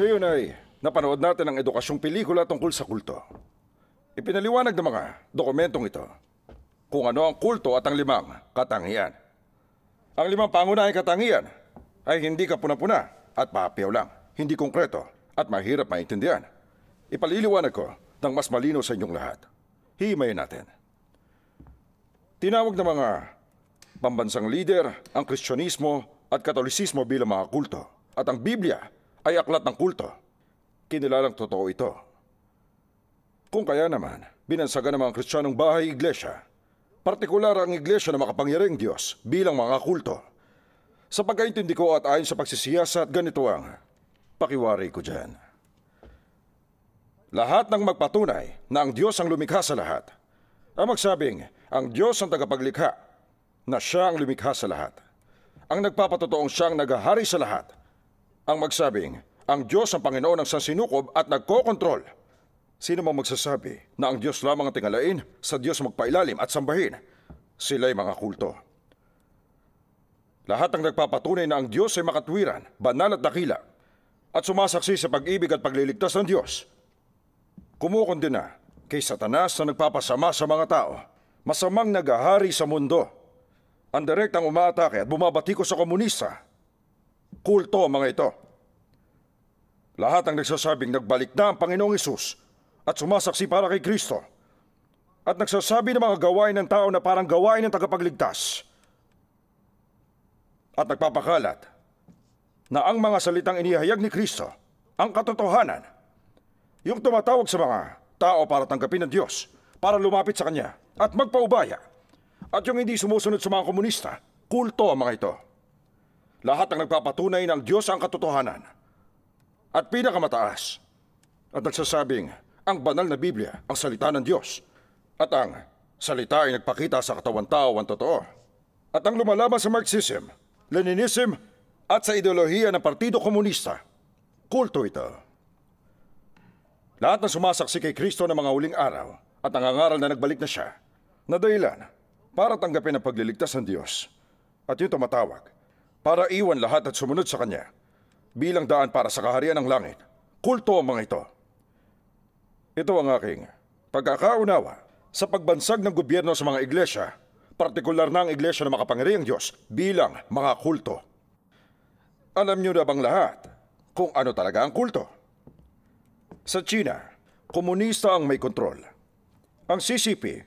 Ngayon ay napanood natin ang edukasyong pelikula tungkol sa kulto. Ipinaliwanag ng mga dokumentong ito kung ano ang kulto at ang limang katangian. Ang limang pangunahing katangian ay hindi kapuna-puna at papiyaw lang, hindi konkreto at mahirap maintindihan. Ipaliliwanag ko ng mas malino sa inyong lahat. Himayin natin. Tinawag ng mga pambansang lider ang Kristyanismo at Katolisismo bilang mga kulto at ang Biblia ay aklat ng kulto. Kinilalang totoo ito. Kung kaya naman, binansagan ng mga Kristiyanong bahay-iglesia, partikular ang iglesia na makapangyariang Diyos bilang mga kulto. Sa pagkaintindi ko at ayon sa pagsisiyasat, ganito ang pakiwari ko dyan. Lahat ng magpatunay na ang Diyos ang lumikha sa lahat, ang magsabing ang Diyos ang tagapaglikha, na siya ang lumikha sa lahat, ang nagpapatotoong siyang naghahari sa lahat, ang magsabing, ang Diyos ang Panginoon ng sansinukob at nagkokontrol. Sino mang magsasabi na ang Diyos lamang ang tingalain, sa Diyos magpailalim at sambahin, sila'y mga kulto. Lahat ang nagpapatunay na ang Diyos ay makatwiran, banal at dakila, at sumasaksi sa pag-ibig at pagliligtas ng Diyos. Kumukundi na kay Satanas na nagpapasama sa mga tao, masamang nagahari sa mundo. Ang direktang umaatake at bumabati ko sa komunista kulto ang mga ito. Lahat ang nagsasabing nagbalik na ang Panginoong Isus at sumasaksi para kay Kristo at nagsasabi ng mga gawain ng tao na parang gawain ng tagapagligtas at nagpapakalat na ang mga salitang inihayag ni Kristo ang katotohanan, yung tumatawag sa mga tao para tanggapin ng Diyos, para lumapit sa Kanya at magpaubaya, at yung hindi sumusunod sa mga komunista, kulto ang mga ito lahat ang nagpapatunay ng Diyos ang katotohanan at pinakamataas at nagsasabing ang banal na Biblia ang salita ng Diyos at ang salita ay nagpakita sa katawan tao ang totoo. At ang lumalaban sa Marxism, Leninism at sa ideolohiya ng Partido Komunista, kulto ito. Lahat ng sumasaksi kay Kristo ng mga uling araw at nangangaral na nagbalik na siya, na dahilan para tanggapin ang pagliligtas ng Diyos at yung tumatawag para iwan lahat at sumunod sa kanya bilang daan para sa kaharian ng langit. Kulto ang mga ito. Ito ang aking pagkakaunawa sa pagbansag ng gobyerno sa mga iglesia, partikular na ang iglesia na makapangiriang Diyos bilang mga kulto. Alam niyo na bang lahat kung ano talaga ang kulto? Sa China, komunista ang may kontrol. Ang CCP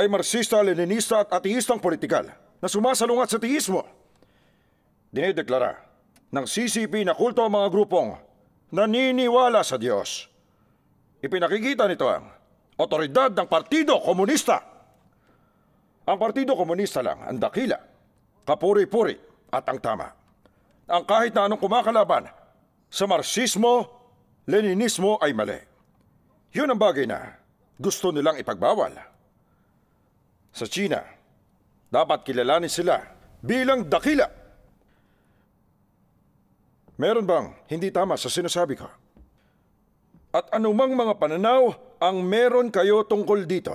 ay marsista, leninista at ateistang politikal na sumasalungat sa teismo dinideklara ng CCP na kulto ang mga grupong naniniwala sa Diyos. Ipinakikita nito ang otoridad ng Partido Komunista. Ang Partido Komunista lang ang dakila, kapuri-puri at ang tama. Ang kahit na anong kumakalaban sa Marxismo, Leninismo ay mali. Yun ang bagay na gusto nilang ipagbawal. Sa China, dapat kilalanin sila bilang dakila Meron bang hindi tama sa sinasabi ko? At anumang mga pananaw ang meron kayo tungkol dito,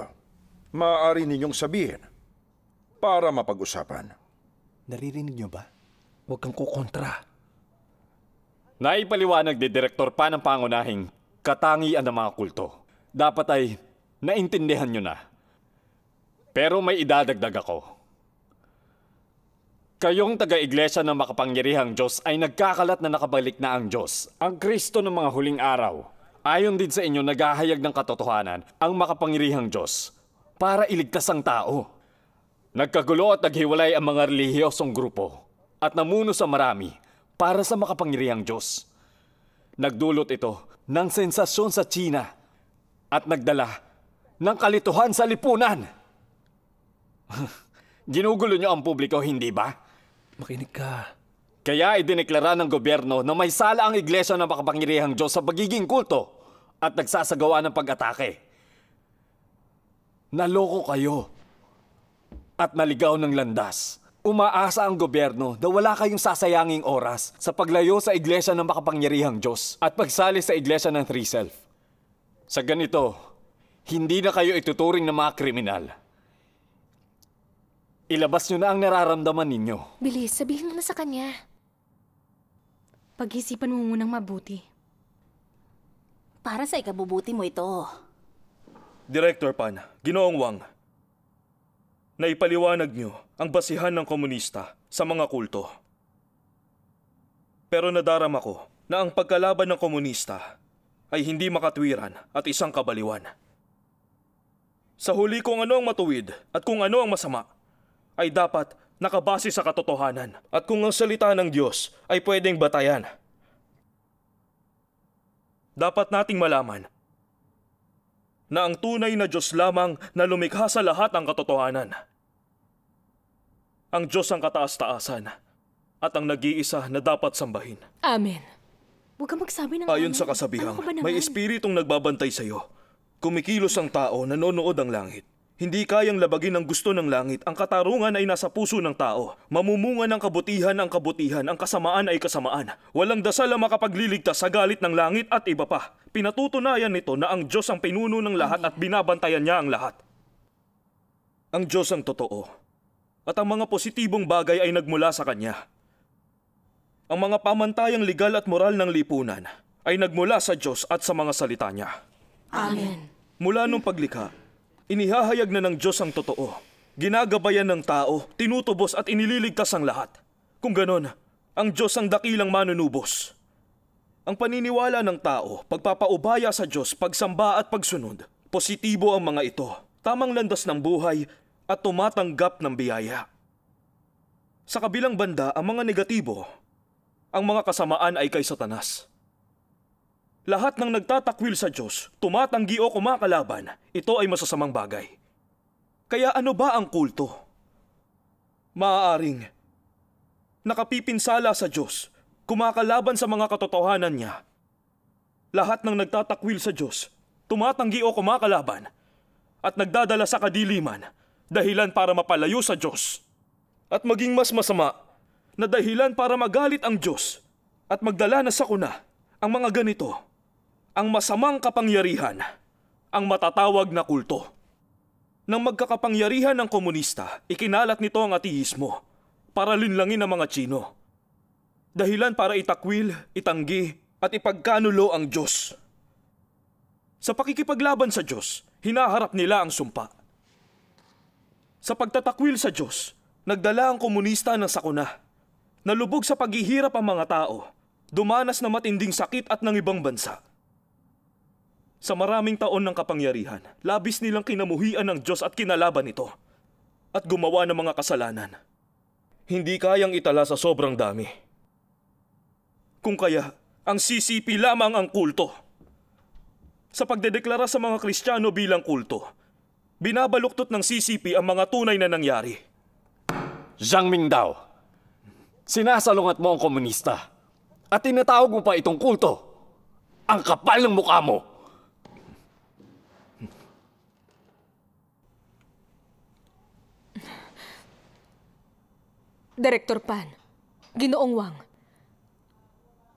maaari ninyong sabihin para mapag-usapan. Naririnig niyo ba? Huwag kang kukontra. Naipaliwanag ni Direktor pa ng pangunahing katangian ng mga kulto. Dapat ay naintindihan niyo na. Pero may idadagdag ako. Kayong taga-iglesia ng makapangyarihang Diyos ay nagkakalat na nakabalik na ang Diyos, ang Kristo ng mga huling araw. Ayon din sa inyo, naghahayag ng katotohanan ang makapangyarihang Diyos para iligtas ang tao. Nagkagulo at naghiwalay ang mga relihiyosong grupo at namuno sa marami para sa makapangyarihang Diyos. Nagdulot ito ng sensasyon sa China at nagdala ng kalituhan sa lipunan. Ginugulo niyo ang publiko, hindi ba? Makinig ka. Kaya idineklara ng gobyerno na may sala ang iglesia ng makapangyarihang Diyos sa pagiging kulto at nagsasagawa ng pag-atake. Naloko kayo at naligaw ng landas. Umaasa ang gobyerno na wala kayong sasayanging oras sa paglayo sa iglesia ng makapangyarihang Diyos at pagsali sa iglesia ng Three Self. Sa ganito, hindi na kayo ituturing ng mga kriminal. Ilabas niyo na ang nararamdaman ninyo. Bilis, sabihin mo na sa kanya. Pag-isipan mo munang mabuti. Para sa ikabubuti mo ito. Director Pan, Ginoong Wang, naipaliwanag niyo ang basihan ng komunista sa mga kulto. Pero nadarama ko na ang pagkalaban ng komunista ay hindi makatwiran at isang kabaliwan. Sa huli kung ano ang matuwid at kung ano ang masama, ay dapat nakabase sa katotohanan at kung ang salita ng Diyos ay pwedeng batayan. Dapat nating malaman na ang tunay na Diyos lamang na lumikha sa lahat ng katotohanan. Ang Diyos ang kataas-taasan at ang nag-iisa na dapat sambahin. Amen. Huwag kang magsabi ng Ayon amin. sa ano kasabihang, ano may espiritong nagbabantay sa iyo. Kumikilos ang tao, na nanonood ang langit. Hindi kayang labagin ng gusto ng langit. Ang katarungan ay nasa puso ng tao. Mamumunga ng kabutihan ang kabutihan. Ang kasamaan ay kasamaan. Walang dasal ang makapagliligtas sa galit ng langit at iba pa. Pinatutunayan nito na ang Diyos ang pinuno ng lahat at binabantayan niya ang lahat. Ang Diyos ang totoo. At ang mga positibong bagay ay nagmula sa Kanya. Ang mga pamantayang legal at moral ng lipunan ay nagmula sa Diyos at sa mga salita niya. Amen. Mula nung paglikha, Inihahayag na ng Diyos ang totoo. Ginagabayan ng tao, tinutubos at inililigtas ang lahat. Kung ganon, ang Diyos ang dakilang manunubos. Ang paniniwala ng tao, pagpapaubaya sa Diyos, pagsamba at pagsunod, positibo ang mga ito, tamang landas ng buhay at tumatanggap ng biyaya. Sa kabilang banda, ang mga negatibo, ang mga kasamaan ay kay Satanas. Lahat ng nagtatakwil sa Diyos, tumatanggi o kumakalaban, ito ay masasamang bagay. Kaya ano ba ang kulto? Maaaring nakapipinsala sa Diyos, kumakalaban sa mga katotohanan niya. Lahat ng nagtatakwil sa Diyos, tumatanggi o kumakalaban, at nagdadala sa kadiliman, dahilan para mapalayo sa Diyos. At maging mas masama, na dahilan para magalit ang Diyos at magdala na sa kuna ang mga ganito ang masamang kapangyarihan, ang matatawag na kulto. Nang magkakapangyarihan ng komunista, ikinalat nito ang atiismo para linlangin ang mga Tsino. Dahilan para itakwil, itanggi, at ipagkanulo ang Diyos. Sa pakikipaglaban sa Diyos, hinaharap nila ang sumpa. Sa pagtatakwil sa Diyos, nagdala ang komunista ng sakuna. Nalubog sa paghihirap ang mga tao, dumanas na matinding sakit at ng ibang bansa. Sa maraming taon ng kapangyarihan, labis nilang kinamuhian ng Diyos at kinalaban ito. At gumawa ng mga kasalanan. Hindi kayang itala sa sobrang dami. Kung kaya, ang CCP lamang ang kulto. Sa pagdedeklara sa mga Kristiyano bilang kulto, binabaluktot ng CCP ang mga tunay na nangyari. Zhang Mingdao, sinasalungat mo ang komunista at tinatawag mo pa itong kulto. Ang kapal ng mukha mo! Direktor Pan, Ginoong Wang,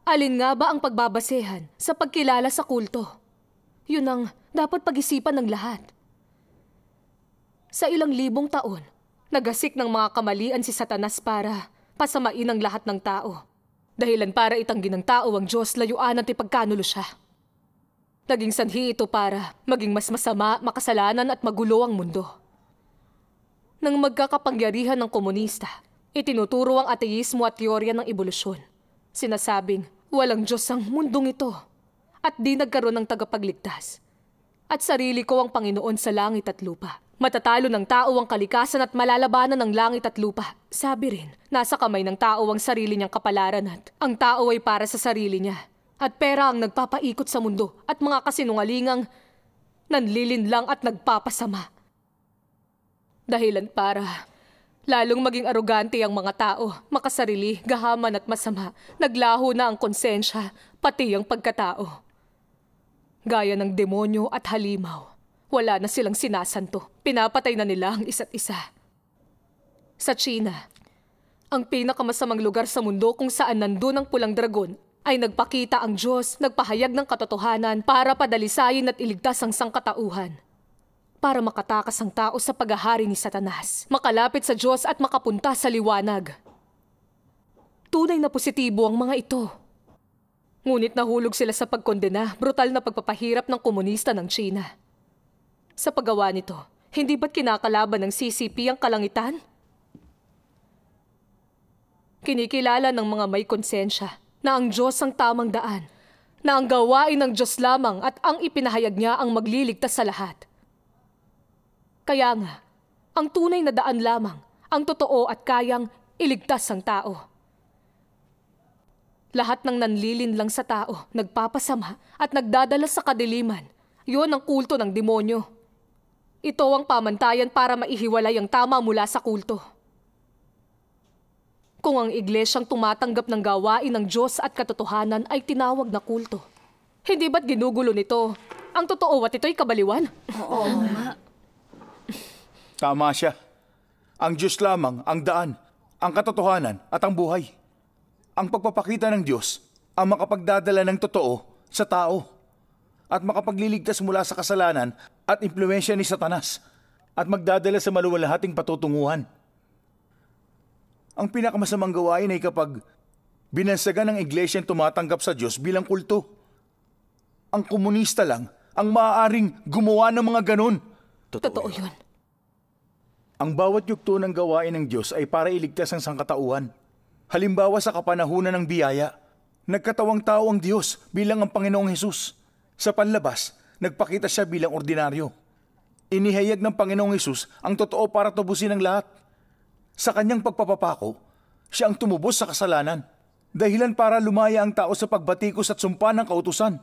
alin nga ba ang pagbabasehan sa pagkilala sa kulto? Yun ang dapat pag-isipan ng lahat. Sa ilang libong taon, nagasik ng mga kamalian si Satanas para pasamain ang lahat ng tao. Dahilan para itanggi ng tao ang Diyos layuan at ipagkanulo siya. Naging sanhi ito para maging mas masama, makasalanan at magulo ang mundo. Nang magkakapangyarihan ng komunista, Itinuturo ang ateismo at teorya ng ebolusyon. Sinasabing, walang Diyos ang mundong ito at di nagkaroon ng tagapagligtas. At sarili ko ang Panginoon sa langit at lupa. Matatalo ng tao ang kalikasan at malalabanan ng langit at lupa. Sabi rin, nasa kamay ng tao ang sarili niyang kapalaran at ang tao ay para sa sarili niya. At pera ang nagpapaikot sa mundo at mga kasinungalingang nanlilinlang at nagpapasama. Dahilan para Lalong maging arugante ang mga tao, makasarili, gahaman at masama. Naglaho na ang konsensya, pati ang pagkatao. Gaya ng demonyo at halimaw, wala na silang sinasanto. Pinapatay na nila ang isa't isa. Sa China, ang pinakamasamang lugar sa mundo kung saan nandun ang pulang dragon ay nagpakita ang Diyos, nagpahayag ng katotohanan para padalisayin at iligtas ang sangkatauhan para makatakas ang tao sa paghahari ni Satanas, makalapit sa Diyos at makapunta sa liwanag. Tunay na positibo ang mga ito. Ngunit nahulog sila sa pagkondena, brutal na pagpapahirap ng komunista ng China. Sa paggawa nito, hindi ba't kinakalaban ng CCP ang kalangitan? Kinikilala ng mga may konsensya na ang Diyos ang tamang daan, na ang gawain ng Diyos lamang at ang ipinahayag niya ang magliligtas sa lahat. Kaya nga, ang tunay na daan lamang ang totoo at kayang iligtas ang tao. Lahat ng nanlilin lang sa tao, nagpapasama at nagdadala sa kadiliman, yon ang kulto ng demonyo. Ito ang pamantayan para maihiwalay ang tama mula sa kulto. Kung ang iglesyang tumatanggap ng gawain ng Diyos at katotohanan ay tinawag na kulto, hindi ba't ginugulo nito ang totoo at ito'y kabaliwan? Oo. ma. Tama siya. Ang Diyos lamang ang daan, ang katotohanan at ang buhay. Ang pagpapakita ng Diyos ang makapagdadala ng totoo sa tao at makapagliligtas mula sa kasalanan at impluensya ni Satanas at magdadala sa maluwalhating patutunguhan. Ang pinakamasamang gawain ay kapag binansagan ng iglesia ang tumatanggap sa Diyos bilang kulto. Ang komunista lang ang maaaring gumawa ng mga ganun. Totoo, yun. Ang bawat yugto ng gawain ng Diyos ay para iligtas ang sangkatauhan. Halimbawa sa kapanahunan ng biyaya, nagkatawang tao ang Diyos bilang ang Panginoong Hesus. Sa panlabas, nagpakita siya bilang ordinaryo. Inihayag ng Panginoong Hesus ang totoo para tubusin ang lahat. Sa kanyang pagpapapako, siya ang tumubos sa kasalanan. Dahilan para lumaya ang tao sa pagbatikos at sumpa ng kautusan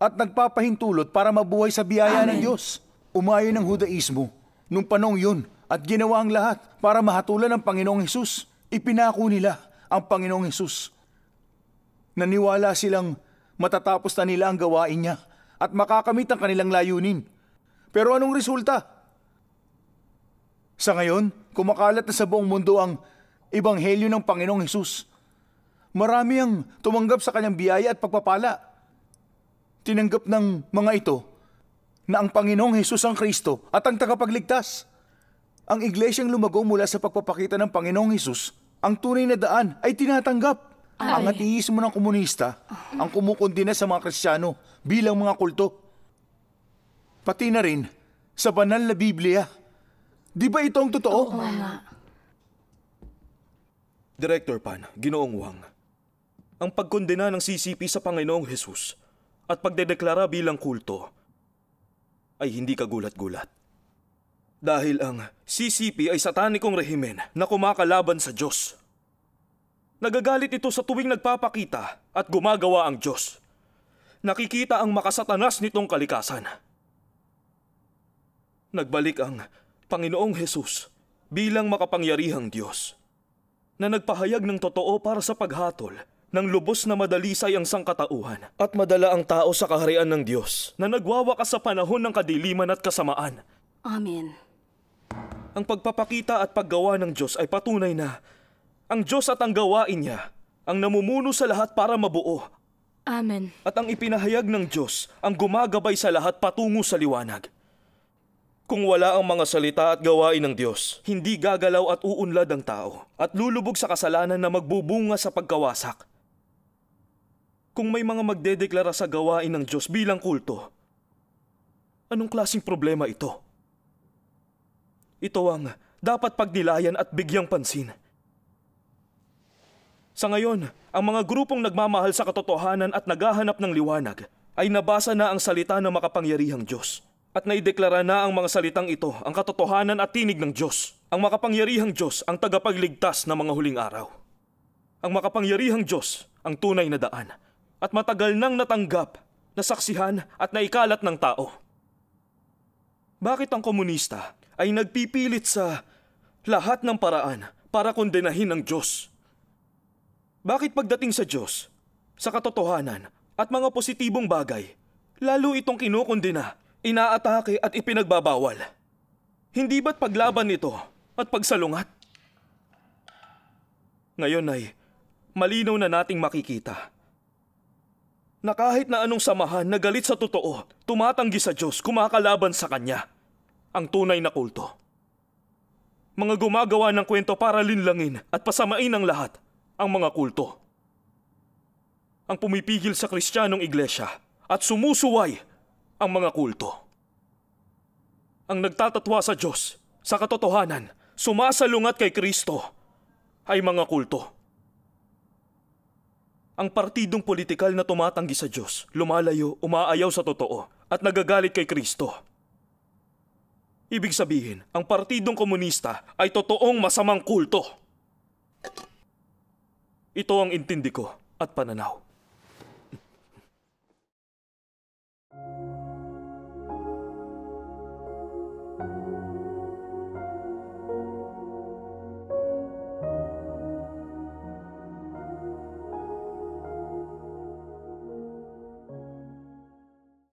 at nagpapahintulot para mabuhay sa biyaya Amen. ng Diyos. Umayon ng Hudaismo nung panong yun at ginawa ang lahat para mahatulan ng Panginoong Hesus. Ipinako nila ang Panginoong Hesus. Naniwala silang matatapos na nila ang gawain niya at makakamit ang kanilang layunin. Pero anong resulta? Sa ngayon, kumakalat na sa buong mundo ang Ebanghelyo ng Panginoong Hesus. Marami ang tumanggap sa kanyang biyaya at pagpapala. Tinanggap ng mga ito na ang Panginoong Hesus ang Kristo at ang tagapagligtas. Ang iglesyang lumago mula sa pagpapakita ng Panginoong Hesus, ang tunay na daan ay tinatanggap. Ay. Ang atiismo ng komunista, ang kumukundina sa mga Kristiyano bilang mga kulto. Pati na rin sa banal na Biblia. Di ba ito ang totoo? Oo Director Pan, Ginoong Wang, ang pagkondena ng CCP sa Panginoong Hesus at pagdedeklara bilang kulto ay hindi kagulat-gulat. Dahil ang CCP ay satanikong rehimen na kumakalaban sa Diyos. Nagagalit ito sa tuwing nagpapakita at gumagawa ang Diyos. Nakikita ang makasatanas nitong kalikasan. Nagbalik ang Panginoong Hesus bilang makapangyarihang Diyos na nagpahayag ng totoo para sa paghatol ng lubos na madalisay ang sangkatauhan at madala ang tao sa kaharian ng Diyos na nagwawakas sa panahon ng kadiliman at kasamaan. Amen. Ang pagpapakita at paggawa ng Diyos ay patunay na ang Diyos at ang gawain niya ang namumuno sa lahat para mabuo. Amen. At ang ipinahayag ng Diyos ang gumagabay sa lahat patungo sa liwanag. Kung wala ang mga salita at gawain ng Diyos, hindi gagalaw at uunlad ang tao at lulubog sa kasalanan na magbubunga sa pagkawasak. Kung may mga magdedeklara sa gawain ng Diyos bilang kulto, anong klasing problema ito? Ito ang dapat pagnilayan at bigyang pansin. Sa ngayon, ang mga grupong nagmamahal sa katotohanan at naghahanap ng liwanag ay nabasa na ang salita ng makapangyarihang Diyos at naideklara na ang mga salitang ito ang katotohanan at tinig ng Diyos. Ang makapangyarihang Diyos ang tagapagligtas ng mga huling araw. Ang makapangyarihang Diyos ang tunay na daan at matagal nang natanggap, nasaksihan at naikalat ng tao. Bakit ang komunista ay nagpipilit sa lahat ng paraan para kondenahin ang Diyos. Bakit pagdating sa Diyos, sa katotohanan at mga positibong bagay, lalo itong kinukundina, inaatake at ipinagbabawal? Hindi ba't paglaban nito at pagsalungat? Ngayon ay malinaw na nating makikita na kahit na anong samahan na galit sa totoo, tumatanggi sa Diyos, kumakalaban sa Kanya ang tunay na kulto. Mga gumagawa ng kwento para linlangin at pasamain ang lahat, ang mga kulto. Ang pumipigil sa kristyanong iglesia at sumusuway ang mga kulto. Ang nagtatatwa sa Diyos, sa katotohanan, sumasalungat kay Kristo, ay mga kulto. Ang partidong politikal na tumatanggi sa Diyos, lumalayo, umaayaw sa totoo, at nagagalit kay Kristo Ibig sabihin, ang Partidong Komunista ay totoong masamang kulto. Ito ang intindi ko at pananaw.